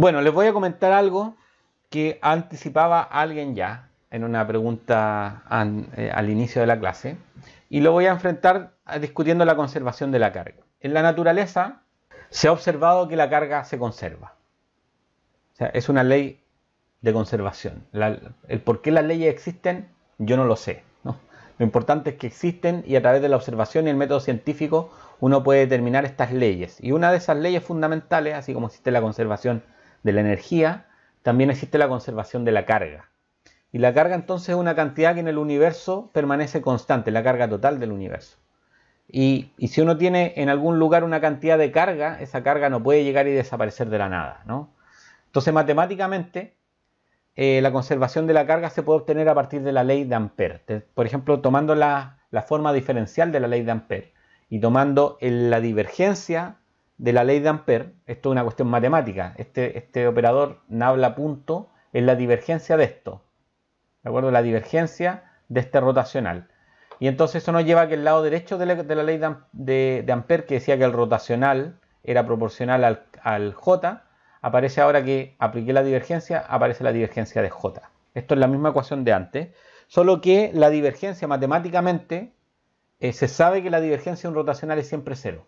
Bueno, les voy a comentar algo que anticipaba alguien ya en una pregunta eh, al inicio de la clase y lo voy a enfrentar discutiendo la conservación de la carga. En la naturaleza se ha observado que la carga se conserva. es una ley de conservación. el por qué las leyes existen, yo no lo sé. Lo importante es que existen y a través de la observación y el método científico uno puede determinar estas leyes. Y una de esas leyes fundamentales, así como existe la conservación de la energía, también existe la conservación de la carga. Y la carga entonces es una cantidad que en el universo permanece constante, la carga total del universo. Y, si uno tiene en algún lugar una cantidad de carga, esa carga no puede llegar y desaparecer de la nada. ¿no? Entonces matemáticamente eh, la conservación de la carga se puede obtener a partir de la ley de Ampere. Por ejemplo, tomando la, forma diferencial de la ley de Ampere y tomando la divergencia de la ley de Ampere, esto es una cuestión matemática, este, este operador nabla punto es la divergencia de esto, ¿de acuerdo? La divergencia de este rotacional. Y entonces eso nos lleva a que el lado derecho de la, ley de, de, que decía que el rotacional era proporcional al, J, aparece ahora que apliqué la divergencia, aparece la divergencia de J. Esto es la misma ecuación de antes, solo que la divergencia matemáticamente eh, se sabe que la divergencia de un rotacional es siempre cero.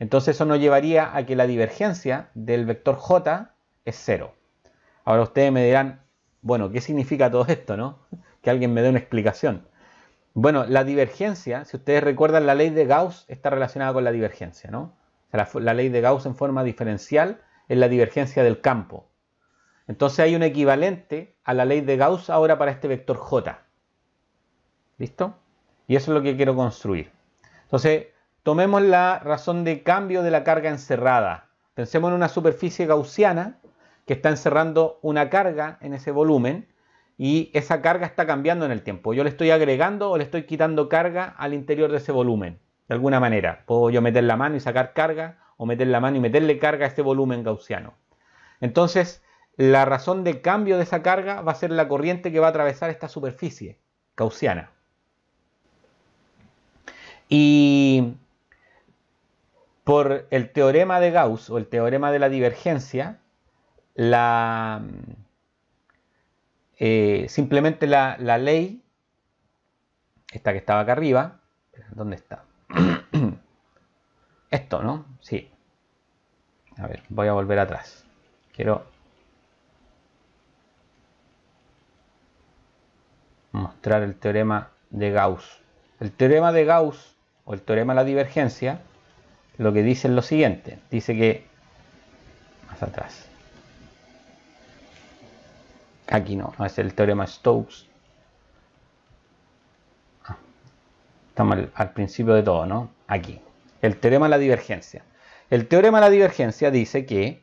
Entonces eso nos llevaría a que la divergencia del vector j es cero. Ahora ustedes me dirán, bueno, ¿qué significa todo esto, no? Que alguien me dé una explicación. Bueno, la divergencia, si ustedes recuerdan, la ley de Gauss está relacionada con la divergencia, ¿no? O sea, la, la ley de Gauss en forma diferencial es la divergencia del campo. Entonces hay un equivalente a la ley de Gauss ahora para este vector j. ¿Listo? Y eso es lo que quiero construir. Entonces, Tomemos la razón de cambio de la carga encerrada. Pensemos en una superficie gaussiana que está encerrando una carga en ese volumen y esa carga está cambiando en el tiempo. Yo le estoy agregando o le estoy quitando carga al interior de ese volumen. De alguna manera, puedo yo meter la mano y sacar carga o meter la mano y meterle carga a este volumen gaussiano. Entonces, la razón de cambio de esa carga va a ser la corriente que va a atravesar esta superficie gaussiana. Y por el teorema de Gauss o el teorema de la divergencia, la, eh, simplemente la, la, ley, esta que estaba acá arriba, ¿dónde está? Esto, ¿no? Sí. A ver, voy a volver atrás. Quiero mostrar el teorema de Gauss. El teorema de Gauss o el teorema de la divergencia lo que dice es lo siguiente. Dice que... Más atrás. Aquí no, es el teorema Stokes. Ah, estamos al principio de todo, ¿no? Aquí. El teorema de la divergencia. El teorema de la divergencia dice que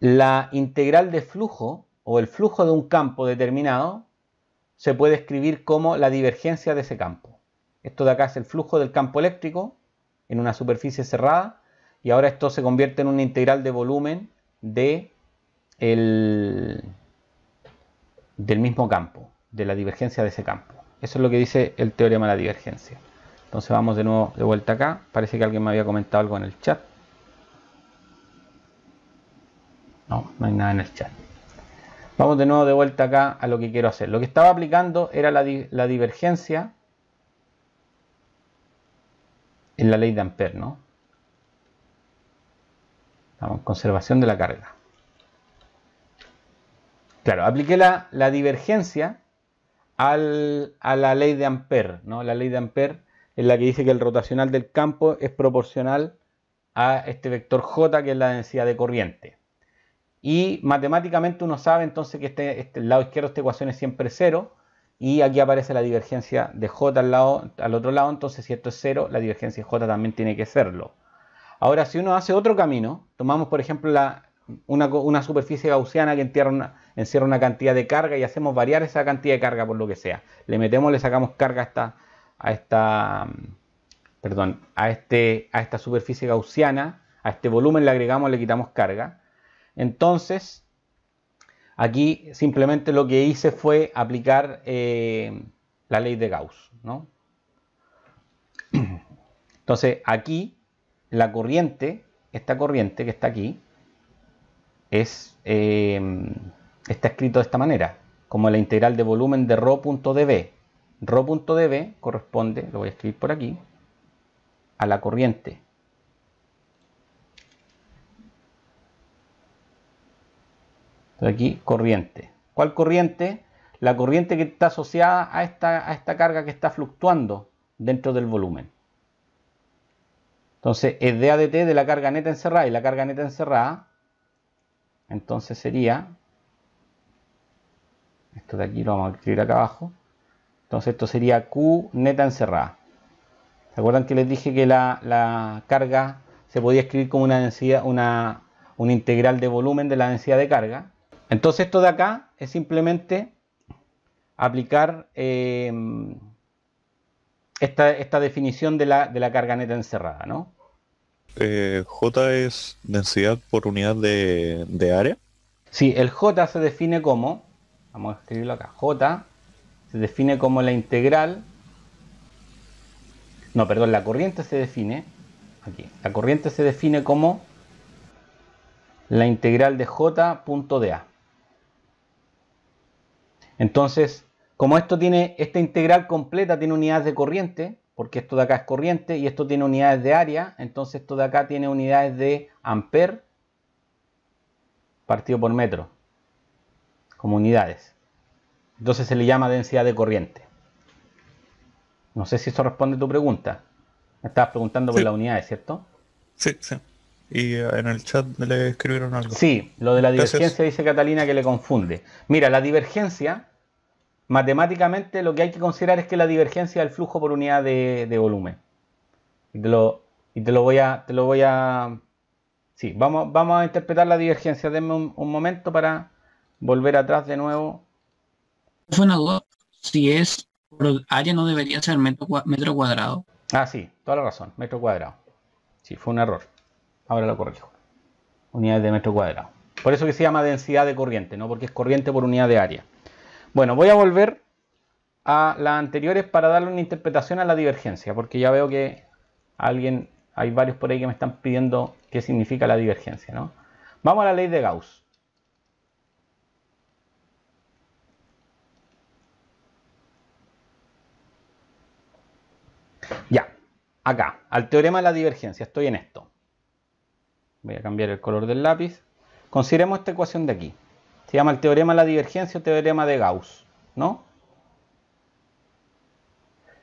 la integral de flujo o el flujo de un campo determinado se puede escribir como la divergencia de ese campo. Esto de acá es el flujo del campo eléctrico en una superficie cerrada y ahora esto se convierte en una integral de volumen de del mismo campo, de la divergencia de ese campo. Eso es lo que dice el teorema de la divergencia. Entonces vamos de nuevo de vuelta acá. Parece que alguien me había comentado algo en el chat. No, no hay nada en el chat. Vamos de nuevo de vuelta acá a lo que quiero hacer. Lo que estaba aplicando era la, la divergencia en la ley de Ampere, ¿no? conservación de la carga. Claro, apliqué la, divergencia a la ley de Ampere, ¿no? La ley de Ampere es la que dice que el rotacional del campo es proporcional a este vector J, que es la densidad de corriente. Y matemáticamente uno sabe entonces que este, este el lado izquierdo de esta ecuación es siempre cero, y aquí aparece la divergencia de j al, lado, al otro lado, entonces si esto es 0, la divergencia de j también tiene que serlo. Ahora, si uno hace otro camino, tomamos por ejemplo la, una, superficie gaussiana que encierra una, encierra una cantidad de carga y hacemos variar esa cantidad de carga por lo que sea. Le metemos, le sacamos carga a esta, perdón, a, este, a esta superficie gaussiana, a este volumen le agregamos, le quitamos carga. Entonces, Aquí simplemente lo que hice fue aplicar eh, la ley de Gauss. ¿no? Entonces aquí la corriente, esta corriente que está aquí, es, eh, está escrito de esta manera, como la integral de volumen de ρ.dB. ρ.dB corresponde, lo voy a escribir por aquí, a la corriente aquí corriente. ¿Cuál corriente? La corriente que está asociada a esta, esta carga que está fluctuando dentro del volumen. Entonces es DADT de la carga neta encerrada y la carga neta encerrada. Entonces sería, esto de aquí lo vamos a escribir acá abajo. Entonces esto sería Q neta encerrada. ¿Se acuerdan que les dije que la, carga se podía escribir como una densidad, una, una integral de volumen de la densidad de carga? Entonces esto de acá es simplemente aplicar eh, esta, esta, definición de la, de carga neta encerrada, ¿no? Eh, J es densidad por unidad de área. Sí, el J se define como, vamos a escribirlo acá, J se define como la integral, no, perdón, la corriente se define, aquí, la corriente se define como la integral de J punto de A. Entonces, como esto tiene, esta integral completa tiene unidades de corriente, porque esto de acá es corriente y esto tiene unidades de área, entonces esto de acá tiene unidades de amper partido por metro, como unidades. Entonces se le llama densidad de corriente. No sé si eso responde a tu pregunta. Me estabas preguntando por las unidades, ¿cierto? Sí, sí y eh, en el chat le escribieron algo. Sí, lo de la divergencia dice Catalina que le confunde. Mira, la divergencia, matemáticamente lo que hay que considerar es que la divergencia es el flujo por unidad de, volumen. Y te, lo, te lo voy a... Te lo voy a sí, vamos, vamos a interpretar la divergencia. Denme un, momento para volver atrás de nuevo. Fue una duda. Si es por área no debería ser metro, metro cuadrado. Ah, sí, toda la razón, metro cuadrado. Sí, fue un error. Ahora lo corrijo. Unidades de metro cuadrado. Por eso que se llama densidad de corriente, ¿no? Porque es corriente por unidad de área. Bueno, voy a volver a las anteriores para darle una interpretación a la divergencia, porque ya veo que alguien, hay varios por ahí que me están pidiendo qué significa la divergencia, ¿no? Vamos a la ley de Gauss. Ya, acá, al teorema de la divergencia, estoy en esto voy a cambiar el color del lápiz. Consideremos esta ecuación de aquí. Se llama el teorema de la divergencia o teorema de Gauss, ¿no?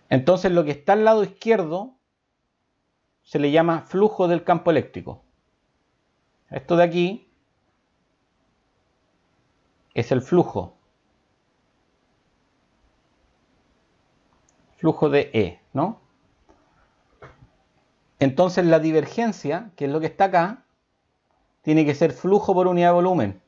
Entonces lo que está al lado izquierdo se le llama flujo del campo eléctrico. Esto de aquí es el flujo. Flujo de E, ¿no? Entonces la divergencia, que es lo que está acá, tiene que ser flujo por unidad de volumen.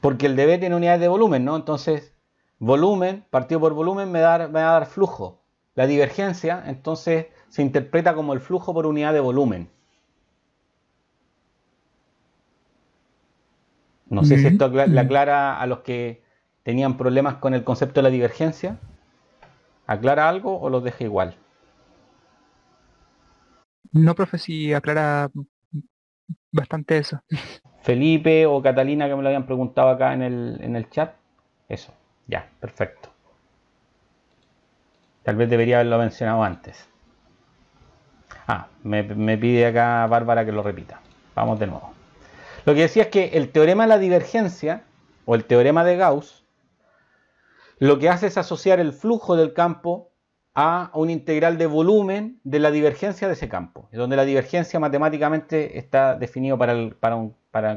Porque el dB tiene unidades de volumen, ¿no? Entonces, volumen partido por volumen me, va a dar flujo. La divergencia, entonces, se interpreta como el flujo por unidad de volumen. No sé si esto la aclara a los que tenían problemas con el concepto de la divergencia? ¿Aclara algo o los deja igual? No, profe, sí aclara bastante eso. Felipe o Catalina que me lo habían preguntado acá en el, chat. Eso, ya, perfecto. Tal vez debería haberlo mencionado antes. Ah, me, pide acá Bárbara que lo repita. Vamos de nuevo. Lo que decía es que el teorema de la divergencia o el teorema de Gauss lo que hace es asociar el flujo del campo a un integral de volumen de la divergencia de ese campo, donde la divergencia matemáticamente está definido para,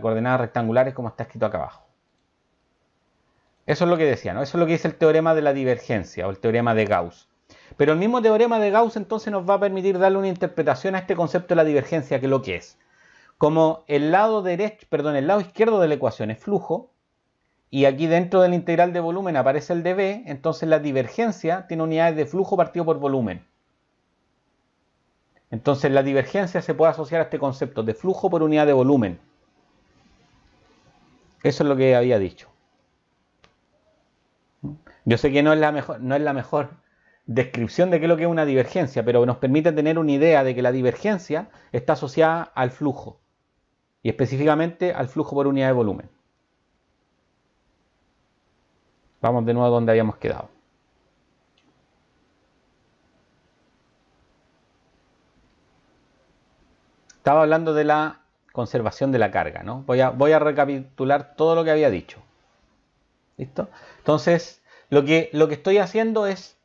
coordenadas rectangulares como está escrito acá abajo. Eso es lo que decía, ¿no? Eso es lo que dice el teorema de la divergencia o el teorema de Gauss. Pero el mismo teorema de Gauss entonces nos va a permitir darle una interpretación a este concepto de la divergencia, que es lo que es. Como el lado derecho, perdón, el lado izquierdo de la ecuación es flujo, y aquí dentro del integral de volumen aparece el dB, entonces la divergencia tiene unidades de flujo partido por volumen. Entonces la divergencia se puede asociar a este concepto de flujo por unidad de volumen. Eso es lo que había dicho. Yo sé que no es la mejor, no es la mejor descripción de qué es lo que es una divergencia, pero nos permite tener una idea de que la divergencia está asociada al flujo y específicamente al flujo por unidad de volumen. Vamos de nuevo a donde habíamos quedado. Estaba hablando de la conservación de la carga, ¿no? Voy a, recapitular todo lo que había dicho. ¿Listo? Entonces, lo que, lo que estoy haciendo es,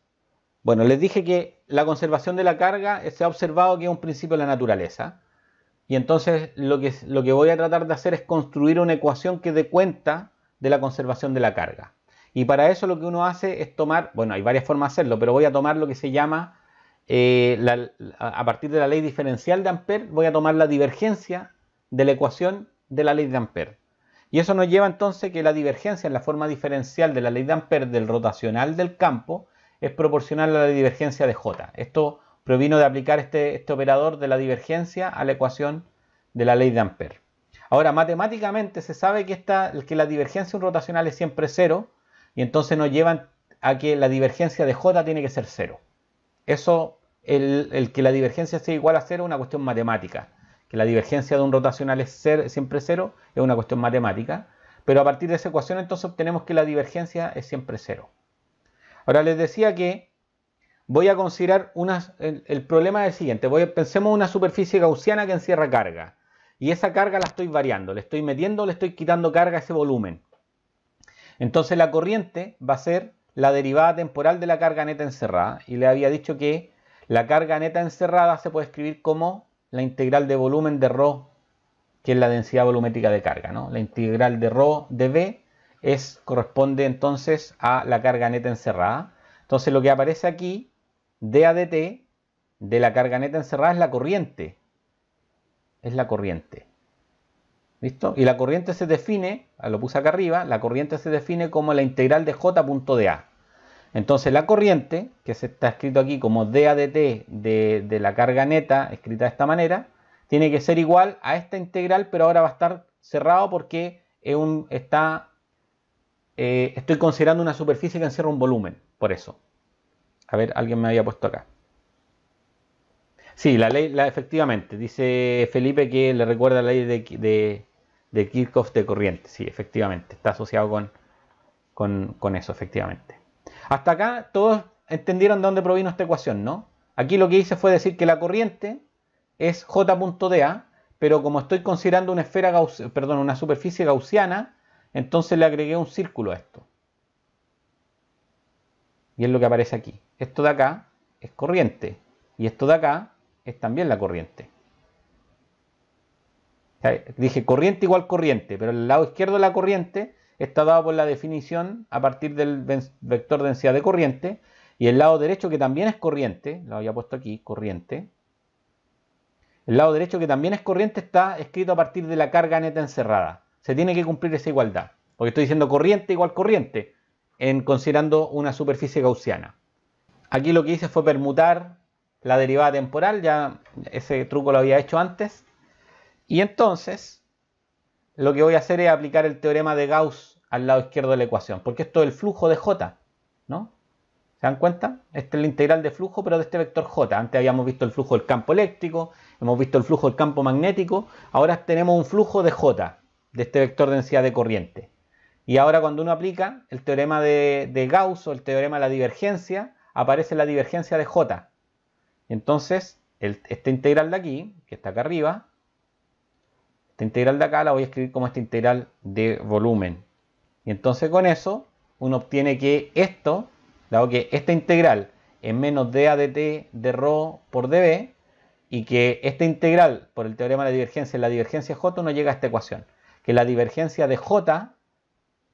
bueno, les dije que la conservación de la carga eh, se ha observado que es un principio de la naturaleza. Y entonces lo que, lo que voy a tratar de hacer es construir una ecuación que dé cuenta de la conservación de la carga. Y para eso lo que uno hace es tomar, bueno, hay varias formas de hacerlo, pero voy a tomar lo que se llama, eh, a partir de la ley diferencial de Ampere, voy a tomar la divergencia de la ecuación de la ley de Ampere. Y eso nos lleva entonces que la divergencia en la forma diferencial de la ley de Ampere del rotacional del campo es proporcional a la divergencia de J. Esto provino de aplicar este, este operador de la divergencia a la ecuación de la ley de Ampere. Ahora, matemáticamente se sabe que, que la divergencia en un rotacional es siempre cero y entonces nos llevan a que la divergencia de J tiene que ser cero. Eso, el, que la divergencia sea igual a cero es una cuestión matemática. Que la divergencia de un rotacional es siempre cero es una cuestión matemática. Pero a partir de esa ecuación entonces obtenemos que la divergencia es siempre cero. Ahora les decía que voy a considerar el, problema del siguiente. Voy, pensemos una superficie gaussiana que encierra carga. Y esa carga la estoy variando. Le estoy metiendo, le estoy quitando carga a ese volumen. Entonces la corriente va a ser la derivada temporal de la carga neta encerrada. Y le había dicho que la carga neta encerrada se puede escribir como la integral de volumen de ρ, que es la densidad volumétrica de carga. La integral de ρ de B es, corresponde entonces a la carga neta encerrada. Entonces lo que aparece aquí, DADT, de la carga neta encerrada es la corriente. Es la corriente. ¿Listo? Y la corriente se define, ah, lo puse acá arriba, la corriente se define como la integral de J punto de A. Entonces la corriente, que se está escrito aquí como DADT de, de la carga neta, escrita de esta manera, tiene que ser igual a esta integral, pero ahora va a estar cerrado porque un, está, eh, estoy considerando una superficie que encierra un volumen, por eso. A ver, alguien me había puesto acá. Sí, la ley, efectivamente, dice Felipe que le recuerda la ley de de Kirchhoff de corriente. Sí, efectivamente, está asociado con, con, eso, efectivamente. Hasta acá todos entendieron de dónde provino esta ecuación, ¿no? Aquí lo que hice fue decir que la corriente es J.dA, pero como estoy considerando una esfera gauss perdón, una superficie gaussiana, entonces le agregué un círculo a esto. Y es lo que aparece aquí. Esto de acá es corriente y esto de acá es también la corriente. Dije corriente igual corriente, pero el lado izquierdo de la corriente está dado por la definición a partir del vector densidad de corriente y el lado derecho que también es corriente, lo había puesto aquí, corriente. El lado derecho que también es corriente está escrito a partir de la carga neta encerrada. Se tiene que cumplir esa igualdad, porque estoy diciendo corriente igual corriente, en considerando una superficie gaussiana. Aquí lo que hice fue permutar la derivada temporal, ya ese truco lo había hecho antes, y entonces, lo que voy a hacer es aplicar el teorema de Gauss al lado izquierdo de la ecuación, porque esto es el flujo de J, ¿no? ¿Se dan cuenta? Esta es la integral de flujo, pero de este vector J. Antes habíamos visto el flujo del campo eléctrico, hemos visto el flujo del campo magnético, ahora tenemos un flujo de J, de este vector de densidad de corriente. Y ahora cuando uno aplica el teorema de, Gauss o el teorema de la divergencia, aparece la divergencia de J. Entonces, este esta integral de aquí, que está acá arriba, esta integral de acá la voy a escribir como esta integral de volumen. Y entonces con eso uno obtiene que esto, dado que esta integral es menos dA de t de rho por db, y que esta integral por el teorema de la divergencia en la divergencia j uno llega a esta ecuación, que la divergencia de j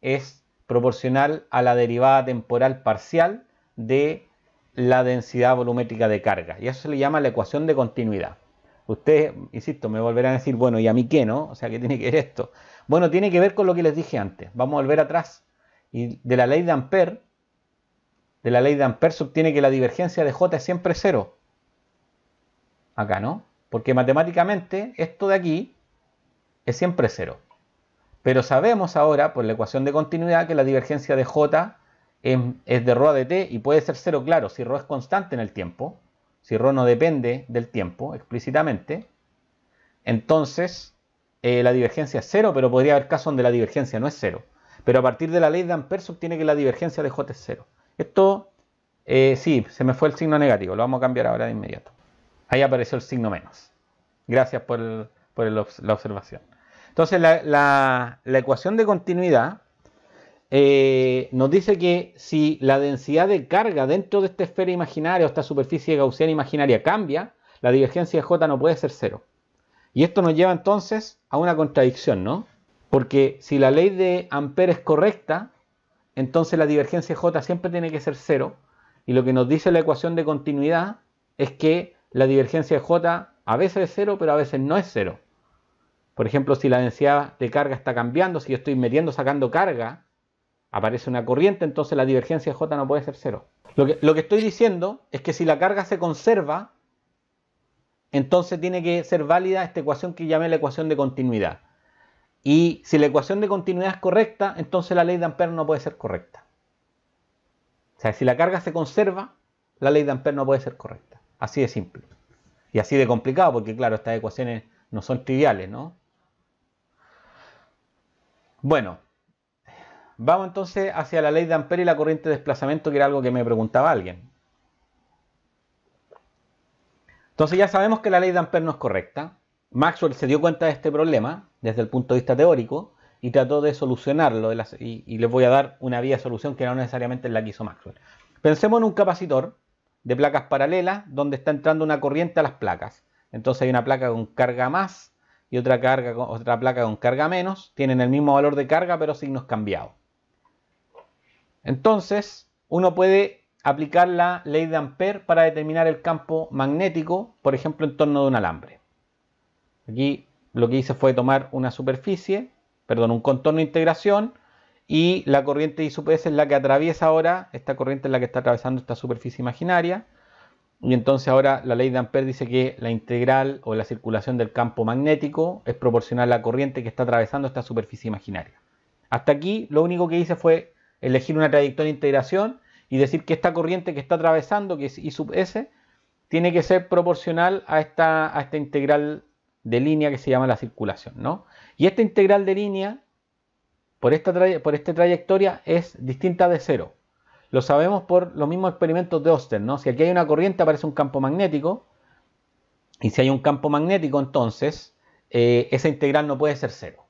es proporcional a la derivada temporal parcial de la densidad volumétrica de carga. Y eso se le llama la ecuación de continuidad. Usted, insisto, me volverán a decir, bueno, ¿y a mí qué, no? O sea, ¿qué tiene que ver esto? Bueno, tiene que ver con lo que les dije antes. Vamos a volver atrás. Y de la ley de Ampere, de la ley de Ampere se obtiene que la divergencia de J es siempre cero. Acá, ¿no? Porque matemáticamente esto de aquí es siempre cero. Pero sabemos ahora, por la ecuación de continuidad, que la divergencia de J es, es de ρ de t y puede ser cero, claro, si ρ es constante en el tiempo si RO no depende del tiempo explícitamente, entonces eh, la divergencia es cero, pero podría haber casos donde la divergencia no es cero. Pero a partir de la ley de Ampere obtiene que la divergencia de J es cero. Esto, eh, sí, se me fue el signo negativo, lo vamos a cambiar ahora de inmediato. Ahí apareció el signo menos. Gracias por, la observación. Entonces la ecuación de continuidad eh, nos dice que si la densidad de carga dentro de esta esfera imaginaria o esta superficie gaussiana imaginaria cambia, la divergencia de J no puede ser cero. Y esto nos lleva entonces a una contradicción, ¿no? Porque si la ley de Ampere es correcta, entonces la divergencia de J siempre tiene que ser cero. Y lo que nos dice la ecuación de continuidad es que la divergencia de J a veces es cero, pero a veces no es cero. Por ejemplo, si la densidad de carga está cambiando, si yo estoy metiendo, sacando carga, aparece una corriente, entonces la divergencia de J no puede ser cero. Lo que, estoy diciendo es que si la carga se conserva, entonces tiene que ser válida esta ecuación que llamé la ecuación de continuidad. Y si la ecuación de continuidad es correcta, entonces la ley de Ampere no puede ser correcta. O sea, si la carga se conserva, la ley de Ampere no puede ser correcta. Así de simple. Y así de complicado, porque claro, estas ecuaciones no son triviales, ¿no? Bueno, Vamos entonces hacia la ley de Ampere y la corriente de desplazamiento, que era algo que me preguntaba alguien. Entonces ya sabemos que la ley de Ampere no es correcta. Maxwell se dio cuenta de este problema desde el punto de vista teórico y trató de solucionarlo. Y, les voy a dar una vía de solución que no necesariamente es la que hizo Maxwell. Pensemos en un capacitor de placas paralelas donde está entrando una corriente a las placas. Entonces hay una placa con carga más y otra, carga, otra placa con carga menos. Tienen el mismo valor de carga pero signos cambiados. Entonces, uno puede aplicar la ley de Ampere para determinar el campo magnético, por ejemplo, en torno de un alambre. Aquí lo que hice fue tomar una superficie, perdón, un contorno de integración y la corriente I es la que atraviesa ahora, esta corriente es la que está atravesando esta superficie imaginaria. Y entonces ahora la ley de Ampere dice que la integral o la circulación del campo magnético es proporcional a la corriente que está atravesando esta superficie imaginaria. Hasta aquí lo único que hice fue elegir una trayectoria de integración y decir que esta corriente que está atravesando, que es I sub S, tiene que ser proporcional a esta, esta integral de línea que se llama la circulación, ¿no? Y esta integral de línea, por esta, por trayectoria, es distinta de cero. Lo sabemos por los mismos experimentos de Oster. ¿no? Si aquí hay una corriente aparece un campo magnético, y si hay un campo magnético, entonces eh, esa integral no puede ser cero,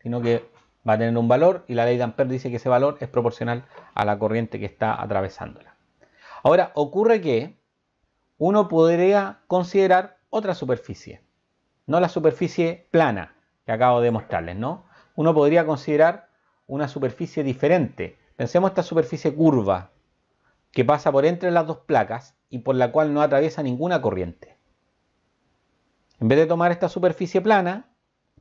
sino que va a tener un valor y la ley de Ampere dice que ese valor es proporcional a la corriente que está atravesándola. Ahora, ocurre que uno podría considerar otra superficie, no la superficie plana que acabo de mostrarles, ¿no? Uno podría considerar una superficie diferente. Pensemos esta superficie curva que pasa por entre las dos placas y por la cual no atraviesa ninguna corriente. En vez de tomar esta superficie plana,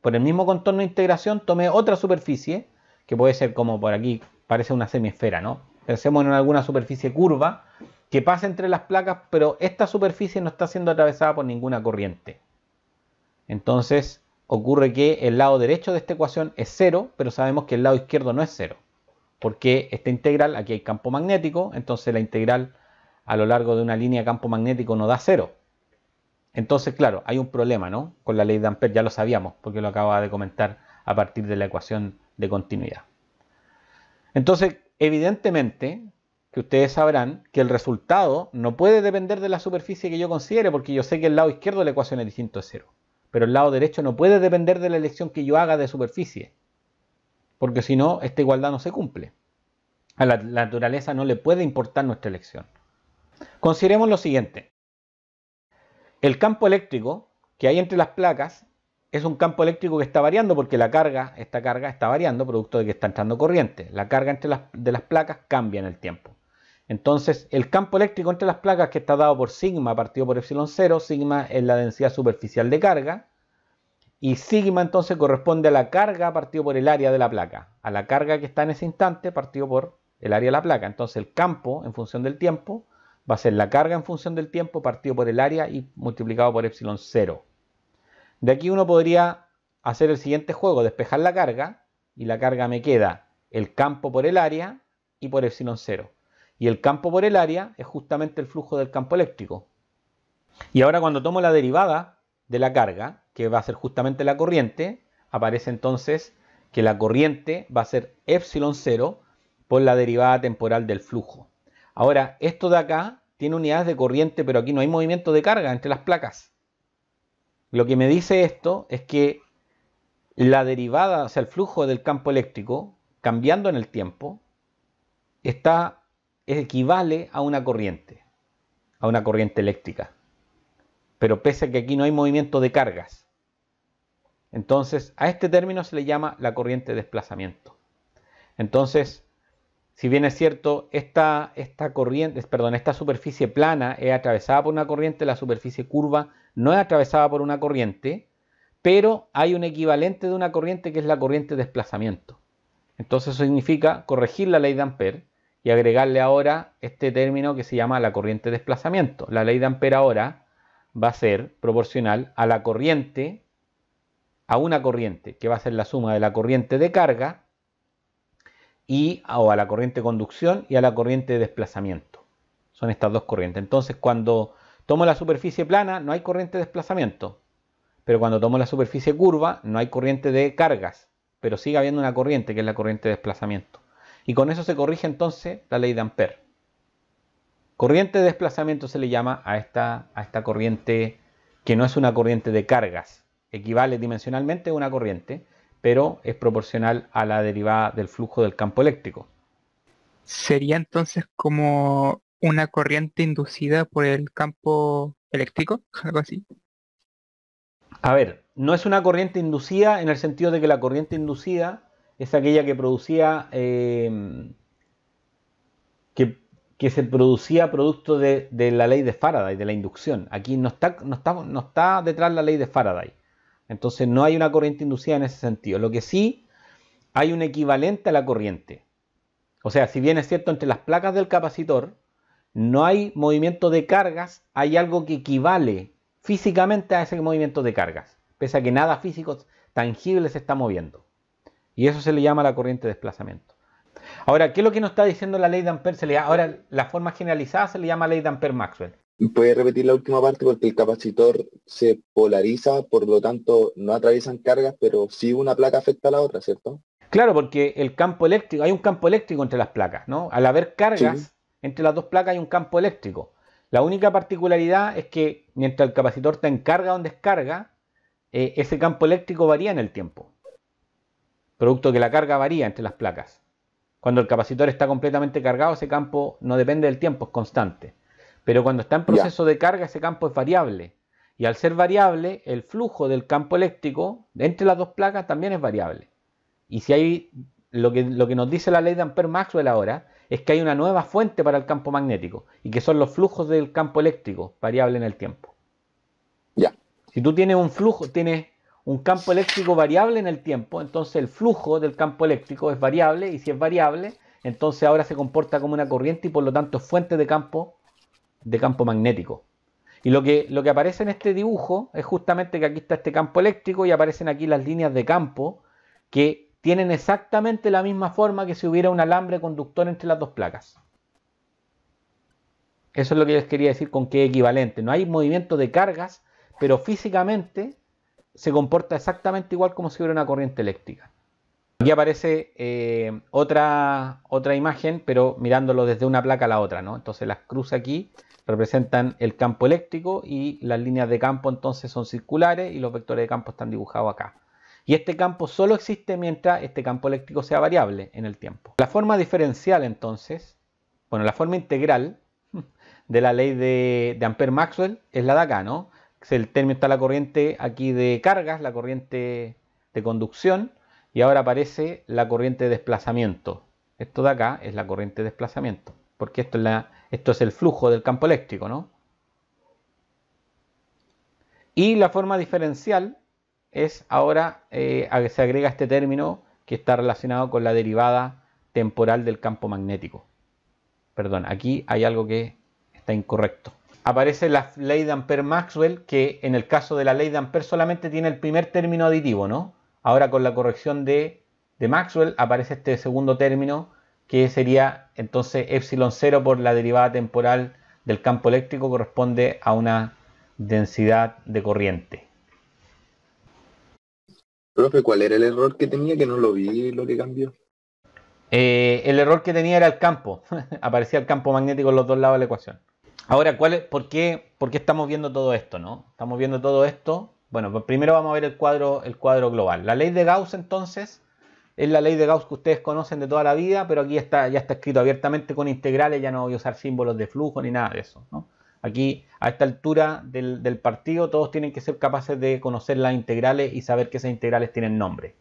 por el mismo contorno de integración tomé otra superficie, que puede ser como por aquí, parece una semiesfera, ¿no? Pensemos en alguna superficie curva que pasa entre las placas, pero esta superficie no está siendo atravesada por ninguna corriente. Entonces ocurre que el lado derecho de esta ecuación es cero, pero sabemos que el lado izquierdo no es cero, porque esta integral, aquí hay campo magnético, entonces la integral a lo largo de una línea campo magnético no da cero, entonces, claro, hay un problema, ¿no? Con la ley de Ampere, ya lo sabíamos, porque lo acababa de comentar a partir de la ecuación de continuidad. Entonces, evidentemente que ustedes sabrán que el resultado no puede depender de la superficie que yo considere, porque yo sé que el lado izquierdo de la ecuación es distinto a cero. Pero el lado derecho no puede depender de la elección que yo haga de superficie, porque si no, esta igualdad no se cumple. A la naturaleza no le puede importar nuestra elección. Consideremos lo siguiente. El campo eléctrico que hay entre las placas es un campo eléctrico que está variando porque la carga, esta carga está variando producto de que está entrando corriente. La carga entre las, de las placas cambia en el tiempo. Entonces, el campo eléctrico entre las placas que está dado por sigma partido por epsilon 0, sigma es la densidad superficial de carga, y sigma entonces corresponde a la carga partido por el área de la placa, a la carga que está en ese instante partido por el área de la placa. Entonces, el campo, en función del tiempo, va a ser la carga en función del tiempo partido por el área y multiplicado por epsilon 0. De aquí uno podría hacer el siguiente juego, despejar la carga y la carga me queda el campo por el área y por epsilon 0. Y el campo por el área es justamente el flujo del campo eléctrico. Y ahora cuando tomo la derivada de la carga, que va a ser justamente la corriente, aparece entonces que la corriente va a ser epsilon 0 por la derivada temporal del flujo. Ahora, esto de acá tiene unidades de corriente, pero aquí no hay movimiento de carga entre las placas. Lo que me dice esto es que la derivada, o sea, el flujo del campo eléctrico, cambiando en el tiempo, está, equivale a una corriente, a una corriente eléctrica. Pero pese a que aquí no hay movimiento de cargas. Entonces, a este término se le llama la corriente de desplazamiento. Entonces, si bien es cierto, esta, esta, corriente, perdón, esta superficie plana es atravesada por una corriente, la superficie curva no es atravesada por una corriente, pero hay un equivalente de una corriente que es la corriente de desplazamiento. Entonces eso significa corregir la ley de Ampere y agregarle ahora este término que se llama la corriente de desplazamiento. La ley de Ampere ahora va a ser proporcional a la corriente, a una corriente, que va a ser la suma de la corriente de carga y, o a la corriente de conducción y a la corriente de desplazamiento. Son estas dos corrientes. Entonces, cuando tomo la superficie plana, no hay corriente de desplazamiento. Pero cuando tomo la superficie curva, no hay corriente de cargas. Pero sigue habiendo una corriente, que es la corriente de desplazamiento. Y con eso se corrige entonces la ley de Ampere. Corriente de desplazamiento se le llama a esta, a esta corriente que no es una corriente de cargas. Equivale dimensionalmente a una corriente pero es proporcional a la derivada del flujo del campo eléctrico. ¿Sería entonces como una corriente inducida por el campo eléctrico? Algo así. A ver, no es una corriente inducida en el sentido de que la corriente inducida es aquella que producía eh, que, se producía producto de, la ley de Faraday, de la inducción. Aquí no no está detrás la ley de Faraday. Entonces no hay una corriente inducida en ese sentido. Lo que sí hay un equivalente a la corriente. O sea, si bien es cierto entre las placas del capacitor no hay movimiento de cargas, hay algo que equivale físicamente a ese movimiento de cargas, pese a que nada físico tangible se está moviendo. Y eso se le llama la corriente de desplazamiento. Ahora, ¿qué es lo que nos está diciendo la ley de Ampere? ahora, la forma generalizada se le llama ley de Ampere-Maxwell. Puede repetir la última parte porque el capacitor se polariza, por lo tanto no atraviesan cargas, pero sí una placa afecta a la otra, ¿cierto? Claro, porque el campo eléctrico, hay un campo eléctrico entre las placas, ¿no? Al haber cargas entre las dos placas hay un campo eléctrico. La única particularidad es que mientras el capacitor está en carga o descarga, eh, ese campo eléctrico varía en el tiempo. Producto que la carga varía entre las placas. Cuando el capacitor está completamente cargado, ese campo no depende del tiempo, es constante. Pero cuando está en proceso de carga, ese campo es variable. Y al ser variable, el flujo del campo eléctrico entre las dos placas también es variable. Y si hay lo que, lo que nos dice la ley de Ampere-Maxwell ahora es que hay una nueva fuente para el campo magnético y que son los flujos del campo eléctrico variable en el tiempo. Ya. Si tú tienes un flujo, tienes un campo eléctrico variable en el tiempo, entonces el flujo del campo eléctrico es variable y si es variable, entonces ahora se comporta como una corriente y por lo tanto es fuente de campo de campo magnético. Y lo que, lo que aparece en este dibujo es justamente que aquí está este campo eléctrico y aparecen aquí las líneas de campo que tienen exactamente la misma forma que si hubiera un alambre conductor entre las dos placas. Eso es lo que les quería decir con qué equivalente. No hay movimiento de cargas, pero físicamente se comporta exactamente igual como si hubiera una corriente eléctrica. Aquí aparece eh, otra, otra imagen, pero mirándolo desde una placa a la otra, ¿no? Entonces las cruza aquí representan el campo eléctrico y las líneas de campo entonces son circulares y los vectores de campo están dibujados acá. Y este campo solo existe mientras este campo eléctrico sea variable en el tiempo. La forma diferencial entonces, bueno, la forma integral de la ley de, Ampere-Maxwell es la de acá, ¿no? El término está la corriente aquí de cargas, la corriente de conducción y ahora aparece la corriente de desplazamiento. Esto de acá es la corriente de desplazamiento, porque esto es la esto es el flujo del campo eléctrico, ¿no? Y la forma diferencial es ahora, eh, a que se agrega este término que está relacionado con la derivada temporal del campo magnético. Perdón, aquí hay algo que está incorrecto. Aparece la ley de Ampère-Maxwell, que en el caso de la ley de Ampère solamente tiene el primer término aditivo, ¿no? Ahora con la corrección de, de Maxwell aparece este segundo término que sería entonces epsilon 0 por la derivada temporal del campo eléctrico corresponde a una densidad de corriente. Profe, ¿cuál era el error que tenía que no lo vi lo que cambió? Eh, el error que tenía era el campo. Aparecía el campo magnético en los dos lados de la ecuación. Ahora, ¿cuál por, qué, estamos viendo todo esto? ¿no? Estamos viendo todo esto. Bueno, pues primero vamos a ver el cuadro global. La ley de Gauss entonces es la ley de Gauss que ustedes conocen de toda la vida, pero aquí está, ya está escrito abiertamente con integrales, ya no voy a usar símbolos de flujo ni nada de eso. Aquí, a esta altura del, partido, todos tienen que ser capaces de conocer las integrales y saber que esas integrales tienen nombre.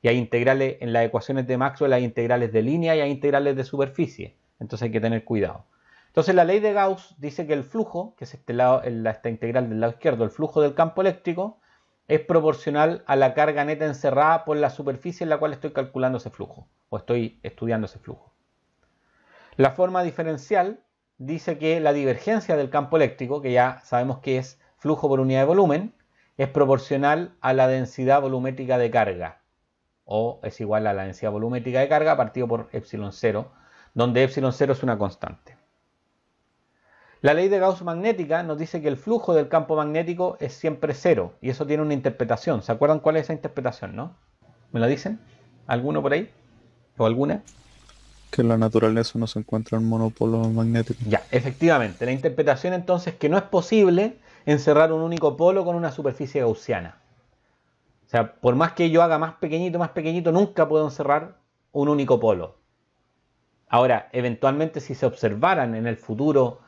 Y hay integrales en las ecuaciones de Maxwell, hay integrales de línea y hay integrales de superficie. Entonces hay que tener cuidado. Entonces la ley de Gauss dice que el flujo, que es este lado, esta integral del lado izquierdo, el flujo del campo eléctrico, es proporcional a la carga neta encerrada por la superficie en la cual estoy calculando ese flujo o estoy estudiando ese flujo. La forma diferencial dice que la divergencia del campo eléctrico, que ya sabemos que es flujo por unidad de volumen, es proporcional a la densidad volumétrica de carga o es igual a la densidad volumétrica de carga partido por epsilon 0, donde epsilon 0 es una constante. La ley de Gauss magnética nos dice que el flujo del campo magnético es siempre cero y eso tiene una interpretación. ¿Se acuerdan cuál es esa interpretación, no? ¿Me lo dicen? ¿Alguno por ahí? ¿O alguna? Que en la naturaleza no se encuentra un monopolo magnético. Ya, efectivamente. La interpretación entonces que no es posible encerrar un único polo con una superficie gaussiana. O sea, por más que yo haga más pequeñito, más pequeñito, nunca puedo encerrar un único polo. Ahora, eventualmente si se observaran en el futuro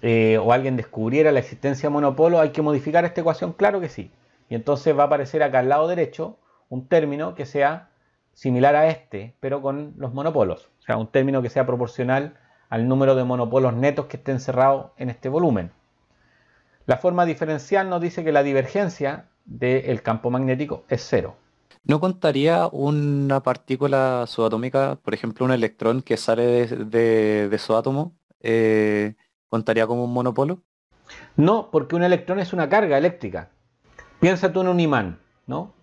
eh, o alguien descubriera la existencia de monopolo, hay que modificar esta ecuación, claro que sí. Y entonces va a aparecer acá al lado derecho un término que sea similar a este, pero con los monopolos. O sea, un término que sea proporcional al número de monopolos netos que estén cerrados en este volumen. La forma diferencial nos dice que la divergencia del campo magnético es cero. ¿No contaría una partícula subatómica, por ejemplo, un electrón que sale de, su átomo? Eh, ¿Contaría como un monopolo? No, porque un electrón es una carga eléctrica. Piensa tú en un imán, ¿no?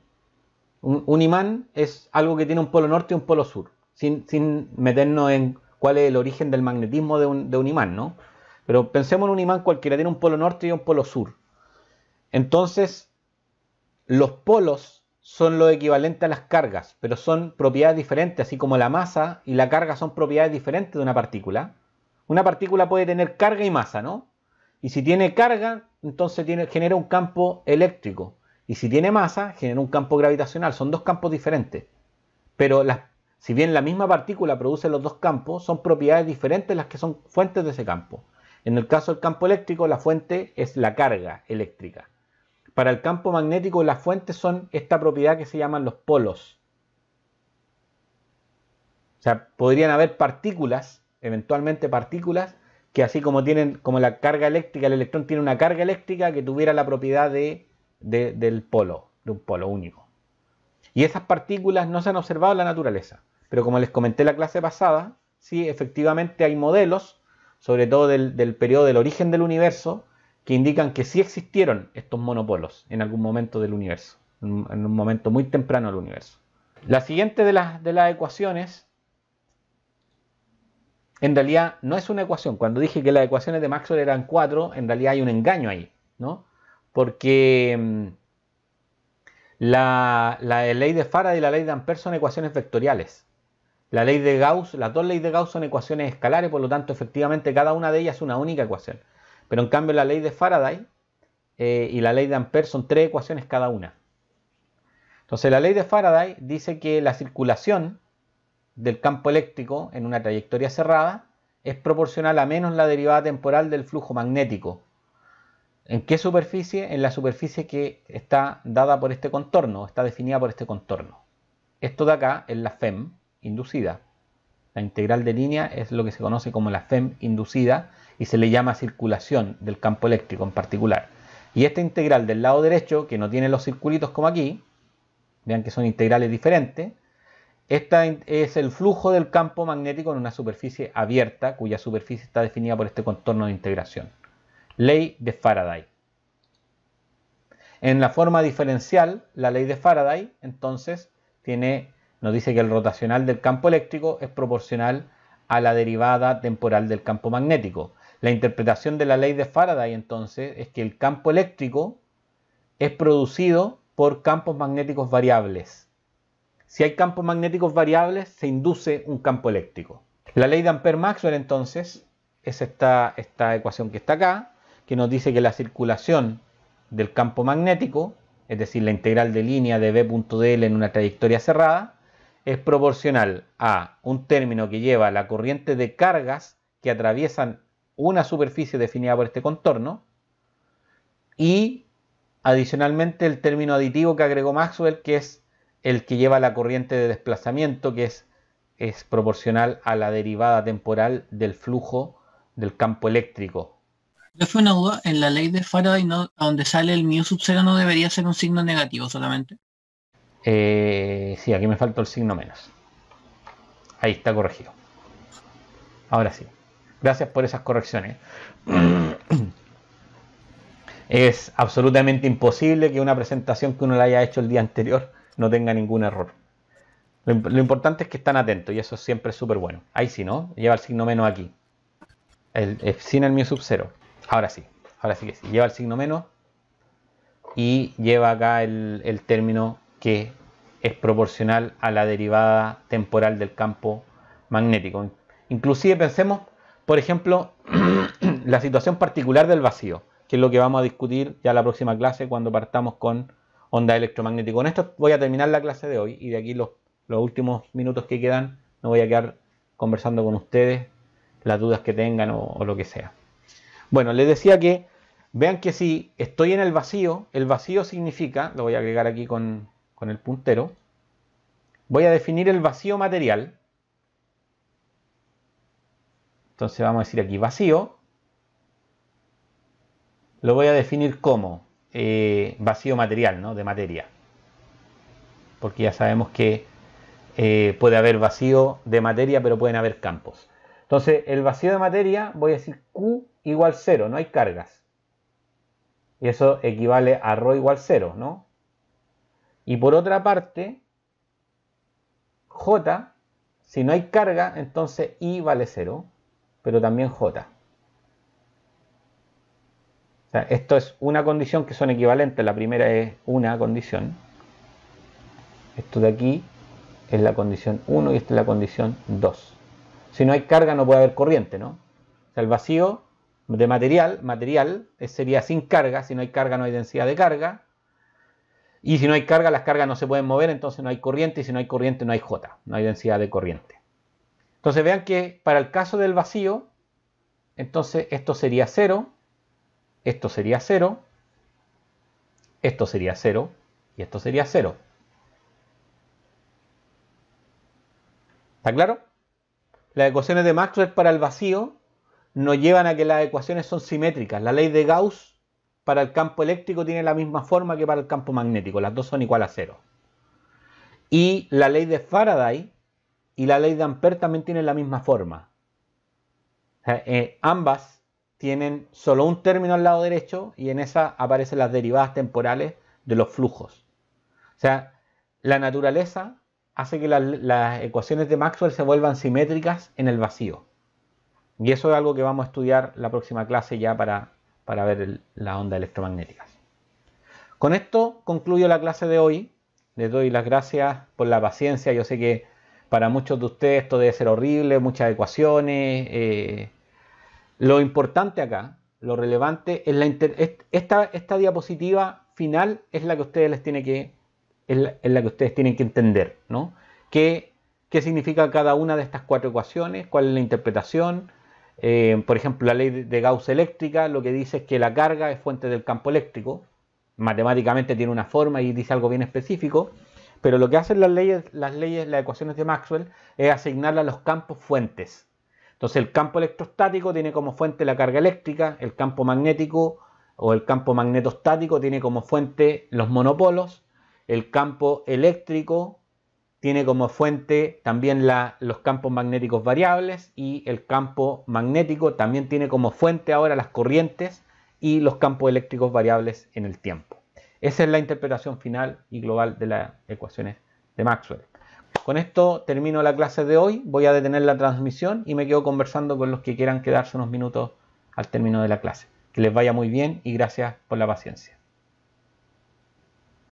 Un, imán es algo que tiene un polo norte y un polo sur, sin, meternos en cuál es el origen del magnetismo de un, de un imán, ¿no? Pero pensemos en un imán cualquiera, tiene un polo norte y un polo sur. Entonces, los polos son lo equivalente a las cargas, pero son propiedades diferentes, así como la masa y la carga son propiedades diferentes de una partícula. Una partícula puede tener carga y masa, ¿no? Y si tiene carga, entonces genera un campo eléctrico. Y si tiene masa, genera un campo gravitacional. Son dos campos diferentes. Pero si bien la misma partícula produce los dos campos, son propiedades diferentes las que son fuentes de ese campo. En el caso del campo eléctrico, la fuente es la carga eléctrica. Para el campo magnético, las fuentes son esta propiedad que se llaman los polos. O sea, podrían haber partículas eventualmente partículas, que así como tienen, como la carga eléctrica, el electrón tiene una carga eléctrica que tuviera la propiedad de, del polo, de un polo único. Y esas partículas no se han observado en la naturaleza. Pero como les comenté la clase pasada, sí, efectivamente hay modelos, sobre todo del, del periodo del origen del universo, que indican que sí existieron estos monopolos en algún momento del universo, en un momento muy temprano del universo. La siguiente de las, de las ecuaciones en realidad no es una ecuación. Cuando dije que las ecuaciones de Maxwell eran cuatro, en realidad hay un engaño ahí, ¿no? Porque mm, la, ley de Faraday y la ley de Ampère son ecuaciones vectoriales. La ley de Gauss, las dos leyes de Gauss son ecuaciones escalares, por lo tanto, efectivamente, cada una de ellas es una única ecuación. Pero en cambio, la ley de Faraday eh, y la ley de Ampère son tres ecuaciones cada una. Entonces, la ley de Faraday dice que la circulación del campo eléctrico en una trayectoria cerrada es proporcional a menos la derivada temporal del flujo magnético. ¿En qué superficie? En la superficie que está dada por este contorno, está definida por este contorno. Esto de acá es la FEM inducida. La integral de línea es lo que se conoce como la FEM inducida y se le llama circulación del campo eléctrico en particular. Y esta integral del lado derecho, que no tiene los circulitos como aquí, vean que son integrales diferentes, esta es el flujo del campo magnético en una superficie abierta cuya superficie está definida por este contorno de integración. Ley de Faraday. En la forma diferencial, la ley de Faraday entonces tiene, nos dice que el rotacional del campo eléctrico es proporcional a la derivada temporal del campo magnético. La interpretación de la ley de Faraday entonces es que el campo eléctrico es producido por campos magnéticos variables si hay campos magnéticos variables, se induce un campo eléctrico. La ley de ampere maxwell entonces es esta, esta ecuación que está acá, que nos dice que la circulación del campo magnético, es decir, la integral de línea de B.dl en una trayectoria cerrada, es proporcional a un término que lleva la corriente de cargas que atraviesan una superficie definida por este contorno y adicionalmente el término aditivo que agregó Maxwell que es el que lleva la corriente de desplazamiento, que es, es proporcional a la derivada temporal del flujo del campo eléctrico. Yo fue una duda, en la ley de Faraday, no, donde sale el mu sub 0 no debería ser un signo negativo solamente. Eh, sí, aquí me faltó el signo menos. Ahí está corregido. Ahora sí. Gracias por esas correcciones. es absolutamente imposible que una presentación que uno la haya hecho el día anterior no tenga ningún error. Lo, importante es que están atentos y eso siempre es súper bueno. Ahí sí, ¿no? Lleva el signo menos aquí. sin el mío sub cero. Ahora sí, ahora sí que sí. Lleva el signo menos y lleva acá el, término que es proporcional a la derivada temporal del campo magnético. Inclusive pensemos, por ejemplo, la situación particular del vacío, que es lo que vamos a discutir ya la próxima clase cuando partamos con onda electromagnética. Con esto voy a terminar la clase de hoy y de aquí los, últimos minutos que quedan me voy a quedar conversando con ustedes las dudas que tengan o, lo que sea. Bueno, les decía que vean que si estoy en el vacío, el vacío significa, lo voy a agregar aquí con, con el puntero, voy a definir el vacío material. Entonces vamos a decir aquí vacío. Lo voy a definir como eh, vacío material, ¿no? De materia. Porque ya sabemos que eh, puede haber vacío de materia, pero pueden haber campos. Entonces, el vacío de materia, voy a decir Q igual 0, no hay cargas. Y eso equivale a Rho igual 0, ¿no? Y por otra parte, J, si no hay carga, entonces I vale 0, pero también J esto es una condición que son equivalentes. La primera es una condición. Esto de aquí es la condición 1 y esta es la condición 2. Si no hay carga no puede haber corriente, ¿no? el vacío de material, material eh, sería sin carga. Si no hay carga no hay densidad de carga. Y si no hay carga, las cargas no se pueden mover, entonces no hay corriente. Y si no hay corriente no hay J, no hay densidad de corriente. Entonces vean que para el caso del vacío, entonces esto sería 0 esto sería cero, esto sería cero y esto sería cero. ¿Está claro? Las ecuaciones de Maxwell para el vacío nos llevan a que las ecuaciones son simétricas. La ley de Gauss para el campo eléctrico tiene la misma forma que para el campo magnético. Las dos son igual a cero. Y la ley de Faraday y la ley de Ampère también tienen la misma forma. Eh, eh, ambas tienen solo un término al lado derecho y en esa aparecen las derivadas temporales de los flujos. O sea, la naturaleza hace que las, ecuaciones de Maxwell se vuelvan simétricas en el vacío. Y eso es algo que vamos a estudiar la próxima clase ya para, para ver las ondas electromagnéticas. Con esto concluyo la clase de hoy. Les doy las gracias por la paciencia. Yo sé que para muchos de ustedes esto debe ser horrible, muchas ecuaciones, eh, lo importante acá, lo relevante, es la esta, esta diapositiva final es la que ustedes les tiene que, es la, que ustedes tienen que entender, ¿no? ¿Qué, significa cada una de estas cuatro ecuaciones? ¿Cuál es la interpretación? Eh, por ejemplo, la ley de Gauss eléctrica lo que dice es que la carga es fuente del campo eléctrico. Matemáticamente tiene una forma y dice algo bien específico. Pero lo que hacen las leyes, las leyes, las ecuaciones de Maxwell es asignarla a los campos fuentes. Entonces el campo electrostático tiene como fuente la carga eléctrica, el campo magnético o el campo magnetostático tiene como fuente los monopolos, el campo eléctrico tiene como fuente también los campos magnéticos variables y el campo magnético también tiene como fuente ahora las corrientes y los campos eléctricos variables en el tiempo. Esa es la interpretación final y global de las ecuaciones de Maxwell. Con esto termino la clase de hoy, voy a detener la transmisión y me quedo conversando con los que quieran quedarse unos minutos al término de la clase. Que les vaya muy bien y gracias por la paciencia.